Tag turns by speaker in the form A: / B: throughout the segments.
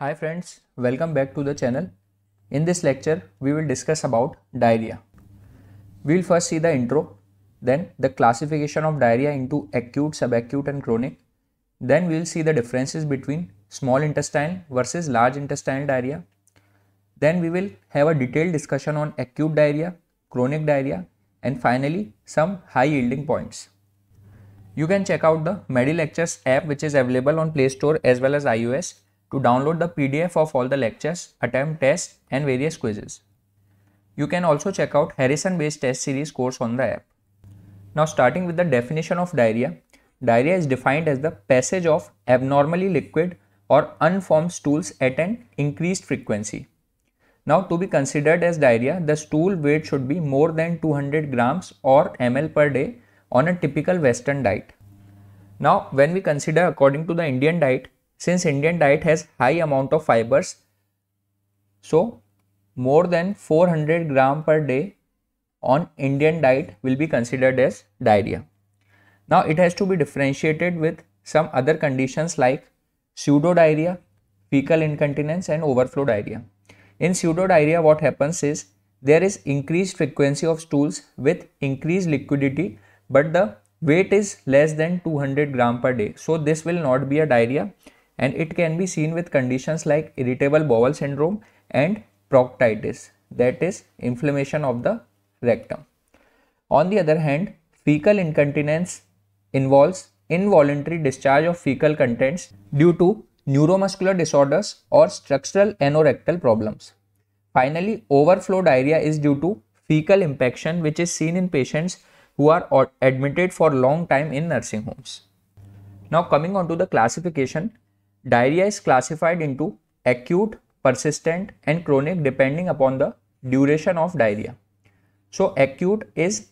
A: Hi friends, welcome back to the channel. In this lecture, we will discuss about diarrhea. We will first see the intro, then the classification of diarrhea into acute, subacute and chronic. Then we will see the differences between small intestine versus large intestinal diarrhea. Then we will have a detailed discussion on acute diarrhea, chronic diarrhea and finally some high yielding points. You can check out the MediLectures app which is available on Play Store as well as iOS to download the PDF of all the lectures, attempt tests and various quizzes. You can also check out Harrison based test series course on the app. Now starting with the definition of diarrhea, diarrhea is defined as the passage of abnormally liquid or unformed stools at an increased frequency. Now to be considered as diarrhea, the stool weight should be more than 200 grams or ml per day on a typical western diet. Now when we consider according to the Indian diet, since Indian diet has high amount of fibers, so more than 400 gram per day on Indian diet will be considered as diarrhea. Now it has to be differentiated with some other conditions like pseudo diarrhea, fecal incontinence and overflow diarrhea. In pseudo diarrhea what happens is there is increased frequency of stools with increased liquidity but the weight is less than 200 gram per day. So this will not be a diarrhea and it can be seen with conditions like irritable bowel syndrome and proctitis that is inflammation of the rectum. On the other hand, fecal incontinence involves involuntary discharge of fecal contents due to neuromuscular disorders or structural anorectal problems. Finally, overflow diarrhea is due to fecal impaction which is seen in patients who are admitted for long time in nursing homes. Now coming on to the classification, Diarrhea is classified into acute, persistent and chronic depending upon the duration of diarrhea. So acute is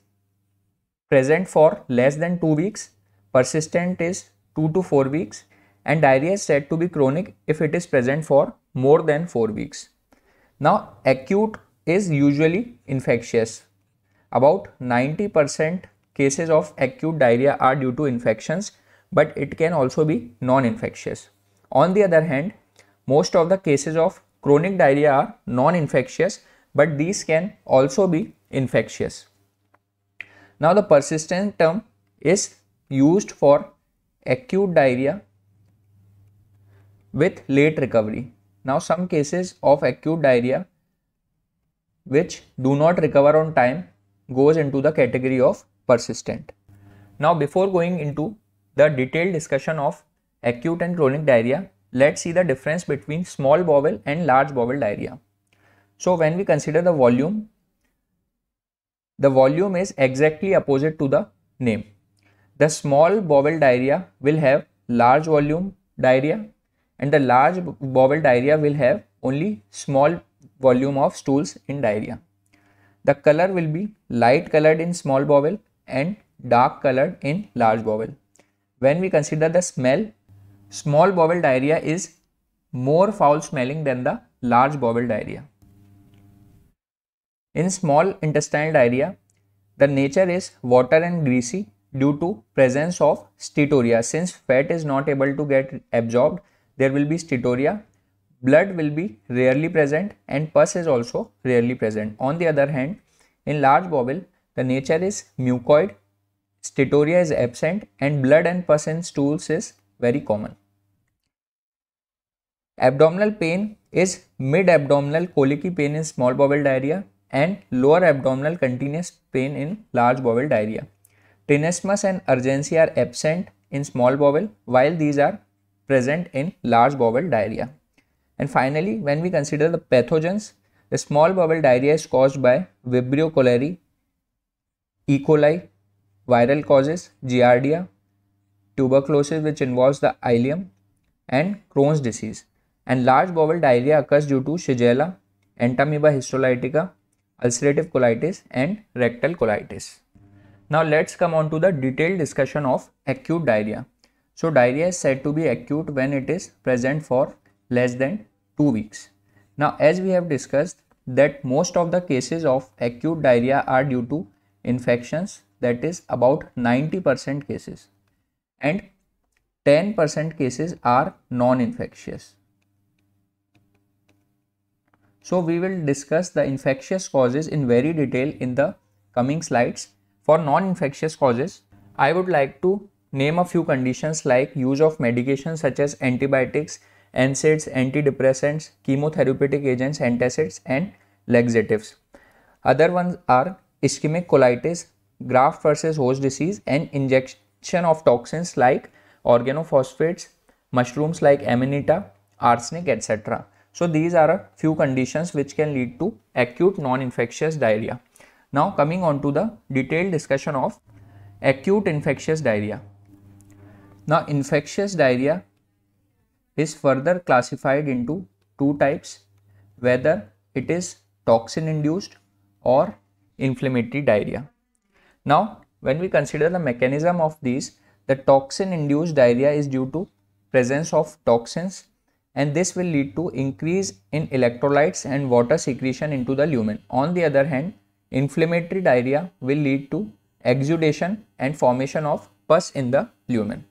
A: present for less than 2 weeks, persistent is 2 to 4 weeks and diarrhea is said to be chronic if it is present for more than 4 weeks. Now acute is usually infectious. About 90% cases of acute diarrhea are due to infections but it can also be non-infectious. On the other hand, most of the cases of chronic diarrhea are non-infectious, but these can also be infectious. Now the persistent term is used for acute diarrhea with late recovery. Now some cases of acute diarrhea which do not recover on time goes into the category of persistent. Now before going into the detailed discussion of acute and chronic diarrhea, let's see the difference between small bowel and large bowel diarrhea. So when we consider the volume, the volume is exactly opposite to the name. The small bowel diarrhea will have large volume diarrhea and the large bowel diarrhea will have only small volume of stools in diarrhea. The color will be light colored in small bowel and dark colored in large bowel. When we consider the smell, small bowel diarrhea is more foul smelling than the large bowel diarrhea. In small intestinal diarrhea, the nature is water and greasy due to presence of steatorrhea. Since fat is not able to get absorbed, there will be steatorrhea. Blood will be rarely present and pus is also rarely present. On the other hand, in large bowel, the nature is mucoid, steatorrhea is absent and blood and pus in stools is very common abdominal pain is mid abdominal colicky pain in small bowel diarrhoea and lower abdominal continuous pain in large bowel diarrhoea tenesmus and urgency are absent in small bowel while these are present in large bowel diarrhoea and finally when we consider the pathogens the small bowel diarrhoea is cause by vibrio cholerae E coli viral causes giardia tuberculosis which involves the ileum and Crohn's disease. And large bowel diarrhea occurs due to Shigella, Entamoeba histolytica, ulcerative colitis and rectal colitis. Now let's come on to the detailed discussion of acute diarrhea. So diarrhea is said to be acute when it is present for less than 2 weeks. Now as we have discussed that most of the cases of acute diarrhea are due to infections that is about 90% cases and 10% cases are non-infectious. So we will discuss the infectious causes in very detail in the coming slides. For non-infectious causes, I would like to name a few conditions like use of medications such as antibiotics, NSAIDs, antidepressants, chemotherapeutic agents, antacids and laxatives. Other ones are ischemic colitis, graft versus host disease and injection of toxins like organophosphates, mushrooms like amanita, arsenic, etc. So these are a few conditions which can lead to acute non-infectious diarrhea. Now coming on to the detailed discussion of acute infectious diarrhea. Now infectious diarrhea is further classified into two types whether it is toxin induced or inflammatory diarrhea. Now when we consider the mechanism of these, the toxin induced diarrhea is due to presence of toxins and this will lead to increase in electrolytes and water secretion into the lumen. On the other hand, inflammatory diarrhea will lead to exudation and formation of pus in the lumen.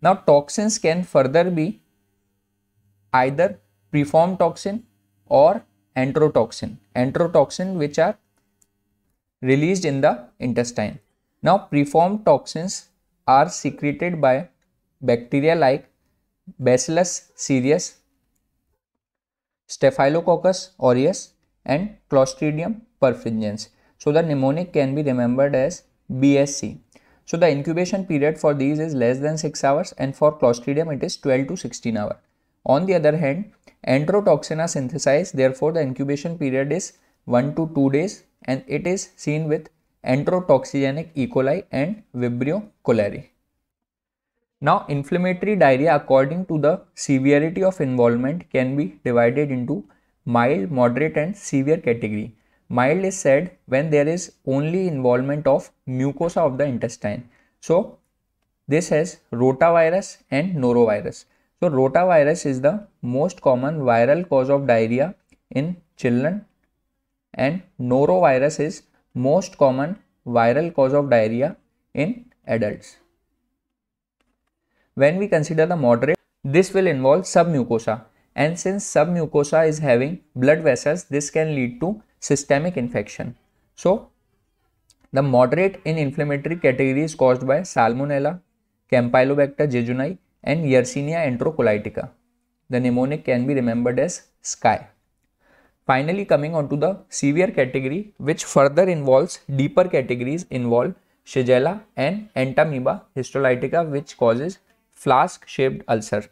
A: Now toxins can further be either preformed toxin or enterotoxin. Enterotoxin which are released in the intestine. Now preformed toxins are secreted by bacteria like Bacillus cereus, Staphylococcus aureus and Clostridium perfringens. So the mnemonic can be remembered as BSC. So the incubation period for these is less than 6 hours and for Clostridium it is 12 to 16 hours. On the other hand, enterotoxin are synthesized therefore the incubation period is 1 to 2 days and it is seen with enterotoxigenic E. coli and Vibrio cholerae. Now inflammatory diarrhea according to the severity of involvement can be divided into mild, moderate and severe category. Mild is said when there is only involvement of mucosa of the intestine. So this has rotavirus and norovirus. So rotavirus is the most common viral cause of diarrhea in children and norovirus is most common viral cause of diarrhea in adults. When we consider the moderate, this will involve submucosa and since submucosa is having blood vessels, this can lead to systemic infection. So, the moderate in inflammatory category is caused by Salmonella, Campylobacter jejuni and Yersinia enterocolitica. The mnemonic can be remembered as SKY. Finally, coming on to the severe category, which further involves deeper categories involve Shigella and Entamoeba histolytica, which causes flask-shaped ulcer.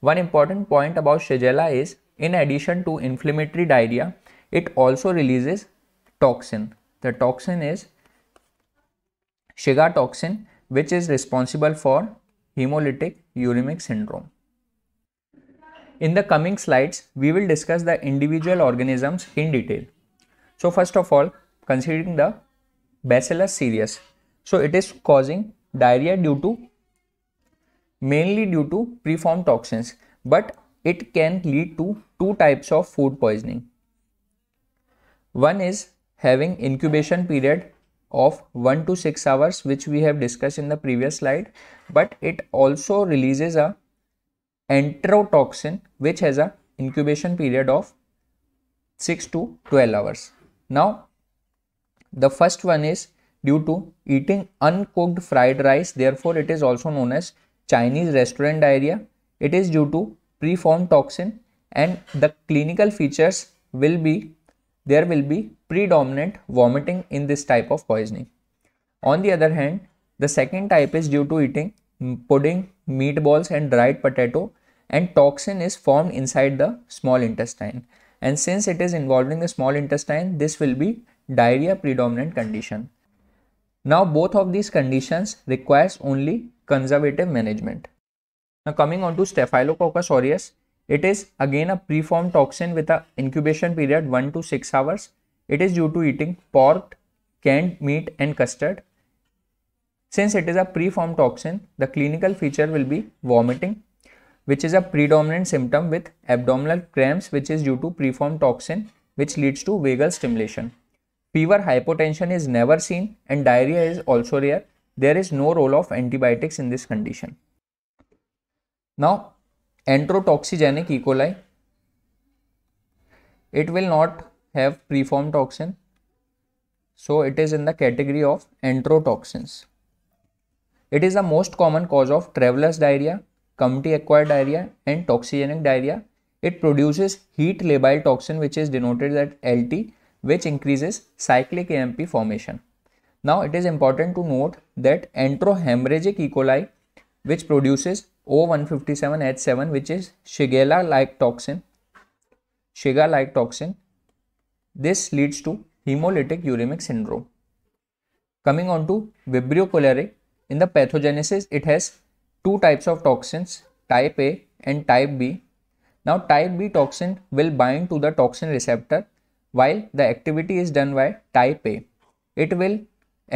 A: One important point about Shigella is, in addition to inflammatory diarrhea, it also releases toxin. The toxin is Shiga toxin, which is responsible for hemolytic uremic syndrome. In the coming slides, we will discuss the individual organisms in detail. So first of all, considering the Bacillus cereus. So it is causing diarrhea due to mainly due to preformed toxins, but it can lead to two types of food poisoning. One is having incubation period of 1 to 6 hours which we have discussed in the previous slide but it also releases a enterotoxin which has a incubation period of 6 to 12 hours. Now the first one is due to eating uncooked fried rice therefore it is also known as Chinese restaurant diarrhea. It is due to preformed toxin and the clinical features will be there will be predominant vomiting in this type of poisoning. On the other hand the second type is due to eating pudding, meatballs and dried potato and toxin is formed inside the small intestine. And since it is involving the small intestine, this will be diarrhea predominant condition. Now both of these conditions requires only conservative management. Now coming on to Staphylococcus aureus, it is again a preformed toxin with an incubation period 1 to 6 hours. It is due to eating pork, canned meat and custard. Since it is a preformed toxin, the clinical feature will be vomiting, which is a predominant symptom with abdominal cramps which is due to preformed toxin which leads to vagal stimulation. Fever hypotension is never seen and diarrhea is also rare. There is no role of antibiotics in this condition. Now, enterotoxigenic E. coli, it will not have preformed toxin. So, it is in the category of enterotoxins. It is the most common cause of traveler's diarrhea community acquired diarrhea and toxigenic diarrhea. It produces heat labile toxin which is denoted as LT which increases cyclic AMP formation. Now it is important to note that enterohemorrhagic E. coli which produces O157H7 which is Shigella like toxin Shiga like toxin this leads to hemolytic uremic syndrome. Coming on to vibrio cholerae in the pathogenesis it has two types of toxins, type A and type B. Now type B toxin will bind to the toxin receptor while the activity is done by type A. It will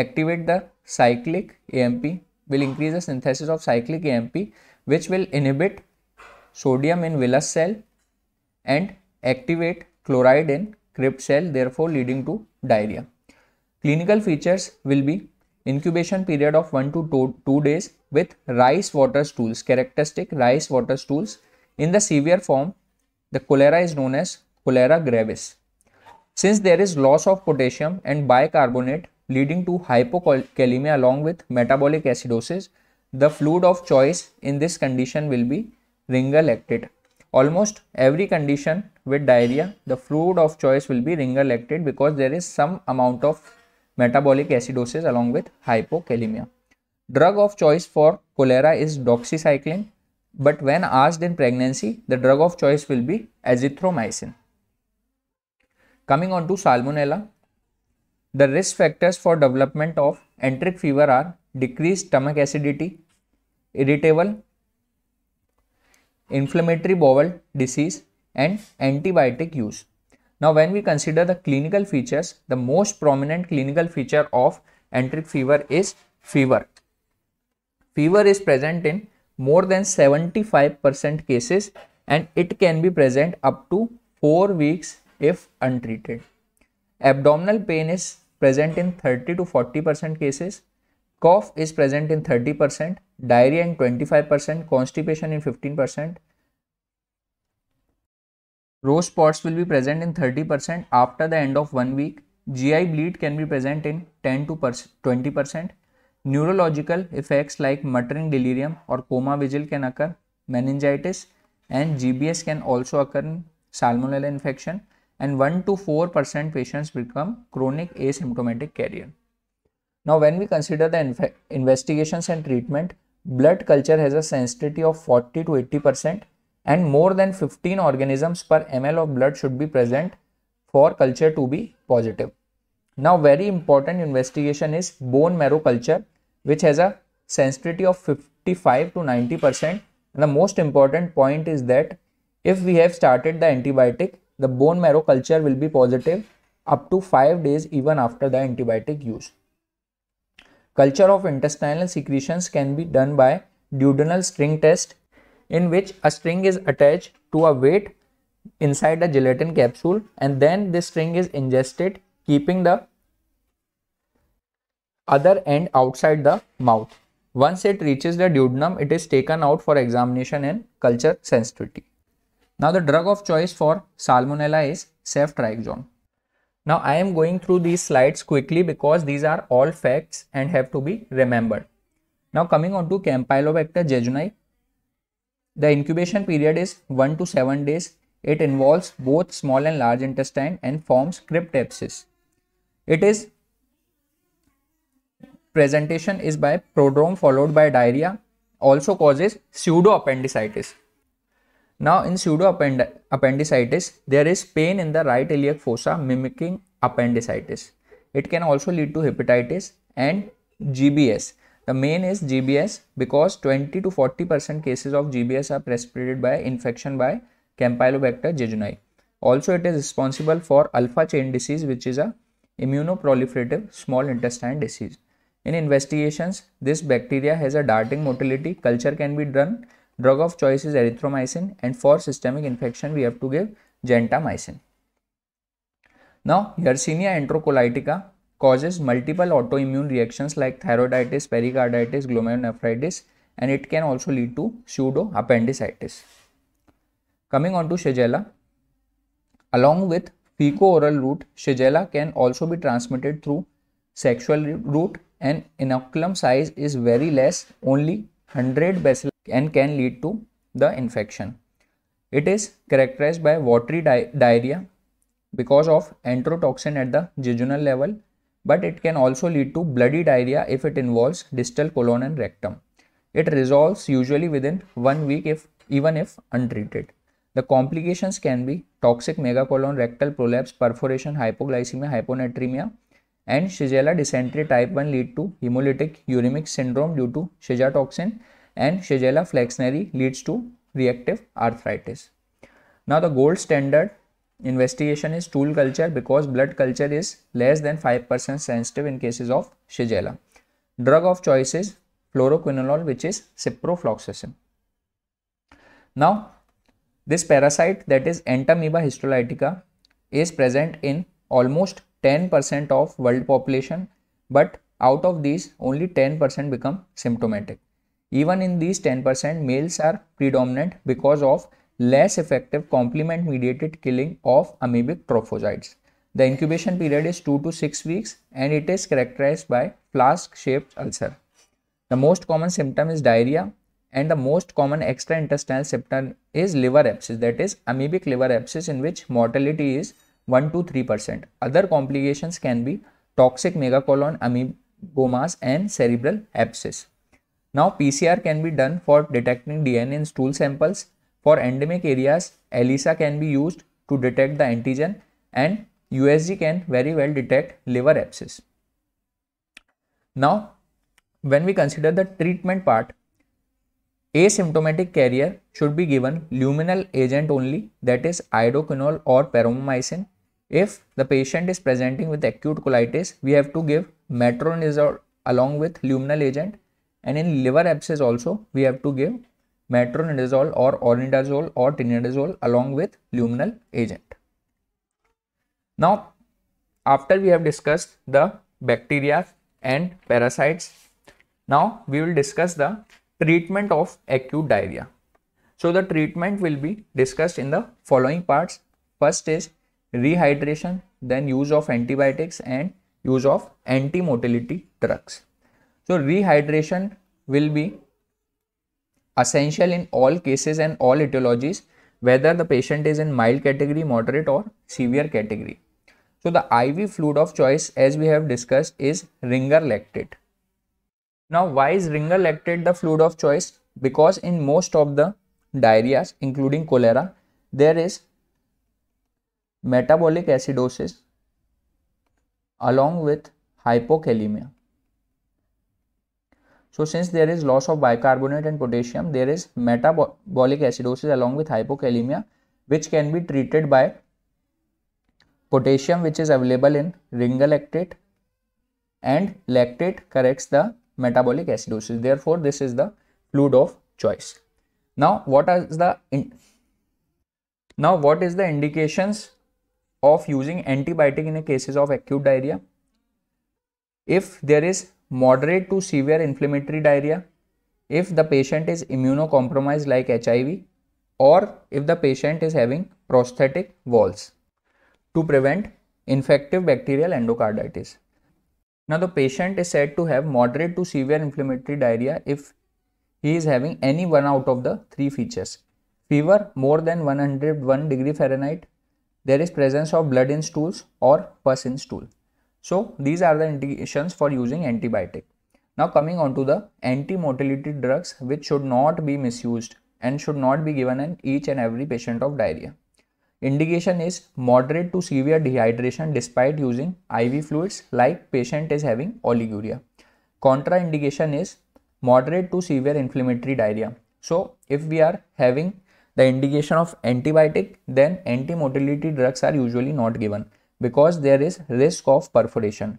A: activate the cyclic AMP, will increase the synthesis of cyclic AMP which will inhibit sodium in villus cell and activate chloride in crypt cell therefore leading to diarrhea. Clinical features will be incubation period of 1 to 2 days with rice water stools, characteristic rice water stools. In the severe form, the cholera is known as cholera gravis. Since there is loss of potassium and bicarbonate leading to hypokalemia along with metabolic acidosis, the fluid of choice in this condition will be ringer lactate. Almost every condition with diarrhea, the fluid of choice will be ringer lactate because there is some amount of metabolic acidosis along with hypokalemia. Drug of choice for cholera is doxycycline, but when asked in pregnancy, the drug of choice will be azithromycin. Coming on to salmonella, the risk factors for development of enteric fever are decreased stomach acidity, irritable, inflammatory bowel disease and antibiotic use. Now when we consider the clinical features, the most prominent clinical feature of enteric fever is fever fever is present in more than 75% cases and it can be present up to 4 weeks if untreated. Abdominal pain is present in 30 to 40% cases. Cough is present in 30%, diarrhea in 25%, constipation in 15%. Rose spots will be present in 30% after the end of one week. GI bleed can be present in 10 to 20%. Neurological effects like muttering delirium or coma vigil can occur. Meningitis and GBS can also occur in salmonella infection and 1 to 4% patients become chronic asymptomatic carrier. Now when we consider the investigations and treatment, blood culture has a sensitivity of 40 to 80% and more than 15 organisms per ml of blood should be present for culture to be positive. Now very important investigation is bone marrow culture which has a sensitivity of 55 to 90 percent and the most important point is that if we have started the antibiotic the bone marrow culture will be positive up to 5 days even after the antibiotic use. Culture of intestinal secretions can be done by duodenal string test in which a string is attached to a weight inside a gelatin capsule and then this string is ingested keeping the other end outside the mouth. Once it reaches the duodenum, it is taken out for examination and culture sensitivity. Now the drug of choice for Salmonella is ceftriaxone. Now I am going through these slides quickly because these are all facts and have to be remembered. Now coming on to Campylobacter jejuni, the incubation period is 1 to 7 days. It involves both small and large intestine and forms cryptepsis. It is presentation is by prodrome followed by diarrhea also causes pseudo appendicitis now in pseudo append- appendicitis there is pain in the right iliac fossa mimicking appendicitis it can also lead to hepatitis and gbs the main is gbs because 20 to 40 percent cases of gbs are precipitated by infection by campylobacter jejuni also it is responsible for alpha chain disease which is a immunoproliferative small intestine disease in investigations, this bacteria has a darting motility. Culture can be done. Drug of choice is erythromycin and for systemic infection we have to give gentamicin. Now, Yersinia enterocolitica causes multiple autoimmune reactions like thyroiditis, pericarditis, glomerulonephritis and it can also lead to pseudo appendicitis. Coming on to Shigella, along with feco-oral route, Shigella can also be transmitted through sexual route and inoculum size is very less only 100 bacilli and can lead to the infection. It is characterized by watery di diarrhea because of enterotoxin at the jejunal level but it can also lead to bloody diarrhea if it involves distal colon and rectum. It resolves usually within one week if even if untreated. The complications can be toxic megacolon rectal prolapse, perforation, hypoglycemia, hyponatremia, and Shigella dysentery type 1 lead to hemolytic uremic syndrome due to Shiga toxin and Shigella flexneri leads to reactive arthritis. Now the gold standard investigation is stool culture because blood culture is less than 5% sensitive in cases of Shigella. Drug of choice is fluoroquinolone, which is ciprofloxacin. Now this parasite that is Entamoeba histolytica is present in almost 10% of world population but out of these only 10% become symptomatic even in these 10% males are predominant because of less effective complement mediated killing of amoebic trophozoites. the incubation period is 2 to 6 weeks and it is characterized by flask shaped ulcer the most common symptom is diarrhea and the most common extra-intestinal symptom is liver abscess that is amoebic liver abscess in which mortality is 1 to 3%. Other complications can be toxic megacolon amoebomas, and cerebral abscess. Now PCR can be done for detecting DNA in stool samples. For endemic areas, ELISA can be used to detect the antigen and USG can very well detect liver abscess. Now, when we consider the treatment part, asymptomatic carrier should be given luminal agent only that is iodoquinol or pyromycin if the patient is presenting with acute colitis, we have to give metronidazole along with luminal agent and in liver abscess also we have to give metronidazole or ornidazole or tinidazole along with luminal agent. Now after we have discussed the bacteria and parasites, now we will discuss the treatment of acute diarrhea. So the treatment will be discussed in the following parts. First is rehydration, then use of antibiotics and use of anti-motility drugs. So rehydration will be essential in all cases and all etiologies whether the patient is in mild category, moderate or severe category. So the IV fluid of choice as we have discussed is Ringer lactate. Now why is Ringer lactate the fluid of choice? Because in most of the diarrheas including cholera there is metabolic acidosis along with hypokalemia. So since there is loss of bicarbonate and potassium, there is metabolic acidosis along with hypokalemia which can be treated by potassium which is available in ringa lactate and lactate corrects the metabolic acidosis. Therefore, this is the fluid of choice. Now, what is the now what is the indications of using antibiotic in cases of acute diarrhea if there is moderate to severe inflammatory diarrhea if the patient is immunocompromised like hiv or if the patient is having prosthetic walls to prevent infective bacterial endocarditis now the patient is said to have moderate to severe inflammatory diarrhea if he is having any one out of the three features fever more than 101 degree fahrenheit there is presence of blood in stools or pus in stool. So these are the indications for using antibiotic. Now coming on to the anti-motility drugs which should not be misused and should not be given in each and every patient of diarrhea. Indication is moderate to severe dehydration despite using IV fluids like patient is having oliguria. Contraindication is moderate to severe inflammatory diarrhea. So if we are having the indication of antibiotic, then antimotility drugs are usually not given because there is risk of perforation.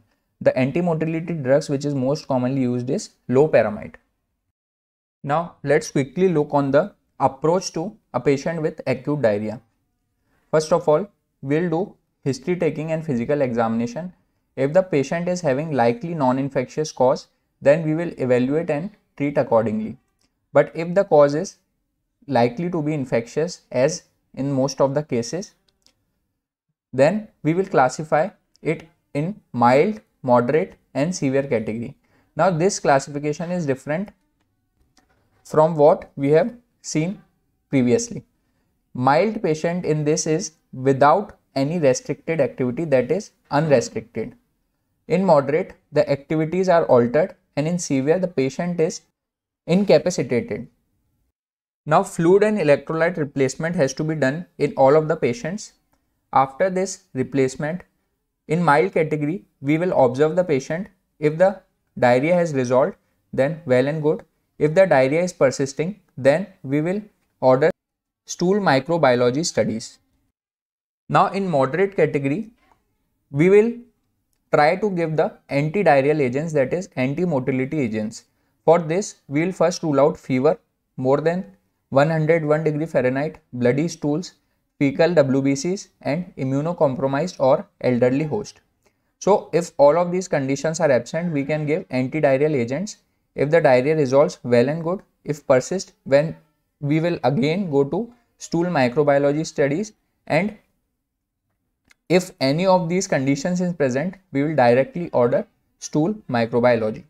A: The antimotility drugs which is most commonly used is loperamide. Now let's quickly look on the approach to a patient with acute diarrhea. First of all, we'll do history taking and physical examination. If the patient is having likely non-infectious cause, then we will evaluate and treat accordingly. But if the cause is likely to be infectious as in most of the cases then we will classify it in mild moderate and severe category now this classification is different from what we have seen previously mild patient in this is without any restricted activity that is unrestricted in moderate the activities are altered and in severe the patient is incapacitated now fluid and electrolyte replacement has to be done in all of the patients. After this replacement, in mild category, we will observe the patient. If the diarrhea has resolved, then well and good. If the diarrhea is persisting, then we will order stool microbiology studies. Now in moderate category, we will try to give the anti-diarrheal agents that is anti-motility agents. For this, we will first rule out fever more than 101 degree Fahrenheit, bloody stools, fecal WBCs and immunocompromised or elderly host. So if all of these conditions are absent, we can give antidiarrheal agents. If the diarrhea resolves well and good, if persist, when we will again go to stool microbiology studies and if any of these conditions is present, we will directly order stool microbiology.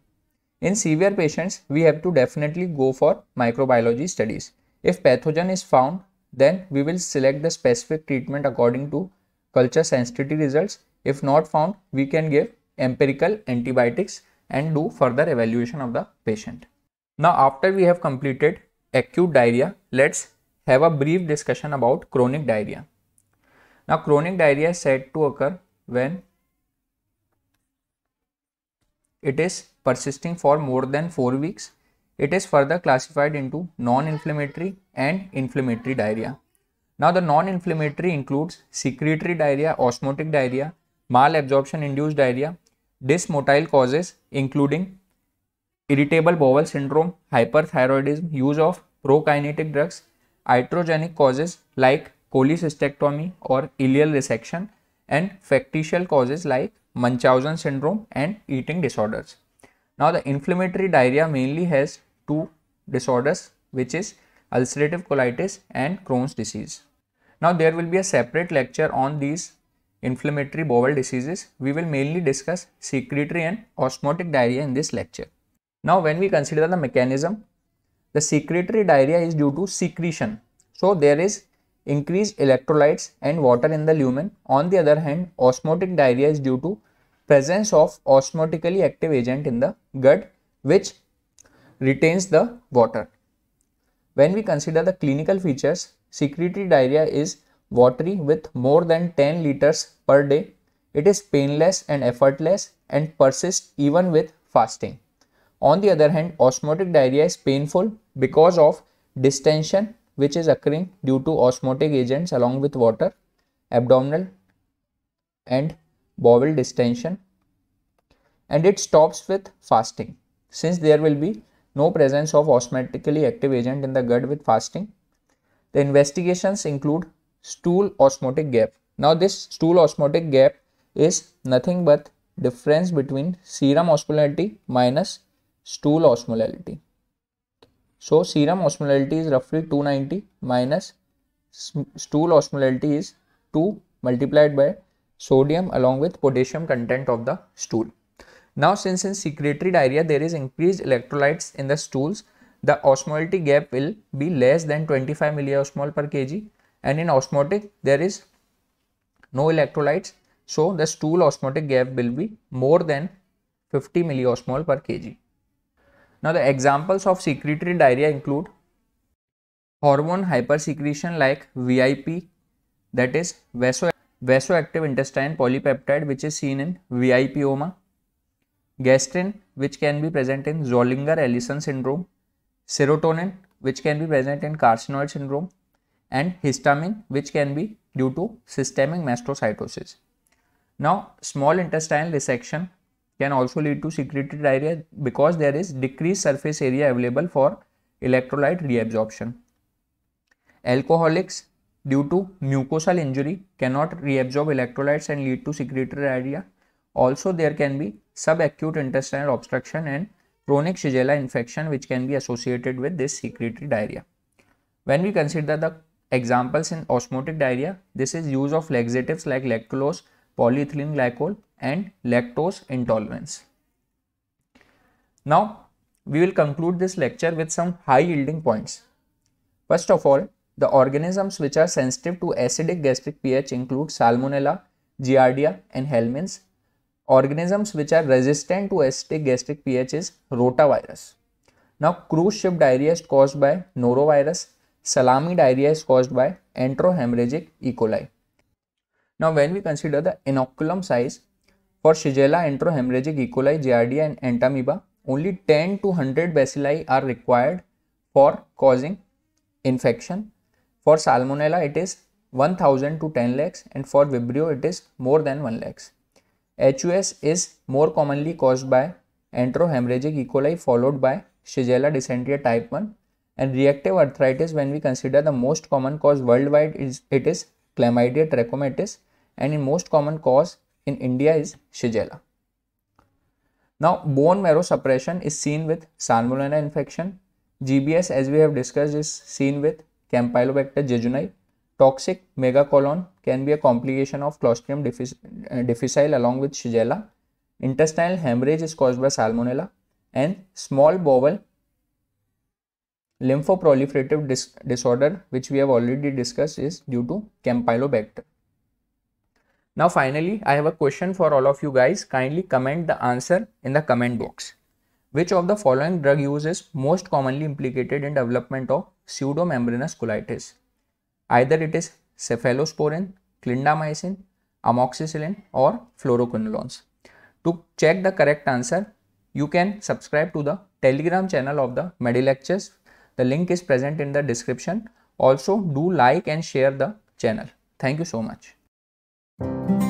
A: In severe patients, we have to definitely go for microbiology studies if pathogen is found, then we will select the specific treatment according to culture sensitivity results. If not found, we can give empirical antibiotics and do further evaluation of the patient. Now after we have completed acute diarrhea, let's have a brief discussion about chronic diarrhea. Now chronic diarrhea is said to occur when it is persisting for more than 4 weeks it is further classified into non-inflammatory and inflammatory diarrhea. Now the non-inflammatory includes secretory diarrhea, osmotic diarrhea, malabsorption induced diarrhea, dysmotile causes including irritable bowel syndrome, hyperthyroidism, use of prokinetic drugs, iatrogenic causes like cholecystectomy or ileal resection and factitial causes like Munchausen syndrome and eating disorders. Now the inflammatory diarrhea mainly has two disorders which is ulcerative colitis and Crohn's disease. Now there will be a separate lecture on these inflammatory bowel diseases. We will mainly discuss secretory and osmotic diarrhea in this lecture. Now when we consider the mechanism, the secretory diarrhea is due to secretion. So there is increased electrolytes and water in the lumen. On the other hand, osmotic diarrhea is due to presence of osmotically active agent in the gut which retains the water. When we consider the clinical features, secretory diarrhea is watery with more than 10 liters per day. It is painless and effortless and persists even with fasting. On the other hand, osmotic diarrhea is painful because of distension which is occurring due to osmotic agents along with water, abdominal and bowel distension and it stops with fasting since there will be no presence of osmotically active agent in the gut with fasting. The investigations include stool osmotic gap. Now this stool osmotic gap is nothing but difference between serum osmolality minus stool osmolality. So serum osmolality is roughly 290 minus stool osmolality is 2 multiplied by sodium along with potassium content of the stool. Now since in secretory diarrhea there is increased electrolytes in the stools, the osmolality gap will be less than 25 milliosmol per kg and in osmotic there is no electrolytes so the stool osmotic gap will be more than 50 milliosmol per kg. Now the examples of secretory diarrhea include hormone hypersecretion like VIP that is vaso vasoactive intestine polypeptide which is seen in VIPoma gastrin which can be present in Zollinger-Ellison syndrome, serotonin which can be present in carcinoid syndrome and histamine which can be due to systemic mastocytosis. Now small intestinal resection can also lead to secreted diarrhea because there is decreased surface area available for electrolyte reabsorption. Alcoholics due to mucosal injury cannot reabsorb electrolytes and lead to secreted diarrhea also, there can be subacute intestinal obstruction and chronic Shigella infection which can be associated with this secretory diarrhea. When we consider the examples in osmotic diarrhea, this is use of laxatives like lactulose, polyethylene glycol and lactose intolerance. Now, we will conclude this lecture with some high yielding points. First of all, the organisms which are sensitive to acidic gastric pH include Salmonella, Giardia and Helminths organisms which are resistant to acidic gastric pH is rotavirus. Now cruise ship diarrhea is caused by norovirus, salami diarrhea is caused by enterohemorrhagic E. coli. Now when we consider the inoculum size for Shigella, enterohemorrhagic E. coli, Giardia and Entamoeba, only 10 to 100 bacilli are required for causing infection. For Salmonella it is 1000 to 10 lakhs and for Vibrio it is more than 1 lakhs. HUS is more commonly caused by enterohemorrhagic E. coli followed by Shigella dysentery type 1 and reactive arthritis when we consider the most common cause worldwide is it is Chlamydia trachomatis and in most common cause in India is Shigella. Now bone marrow suppression is seen with Salmonella infection. GBS as we have discussed is seen with Campylobacter jejuni Toxic megacolon can be a complication of Clostridium uh, difficile along with Shigella. Intestinal hemorrhage is caused by Salmonella and small bowel lymphoproliferative dis disorder which we have already discussed is due to Campylobacter. Now finally, I have a question for all of you guys. Kindly comment the answer in the comment box. Which of the following drug use is most commonly implicated in development of pseudomembranous colitis? Either it is cephalosporin, clindamycin, amoxicillin or fluoroquinolones. To check the correct answer, you can subscribe to the telegram channel of the Medilectures. The link is present in the description. Also do like and share the channel. Thank you so much.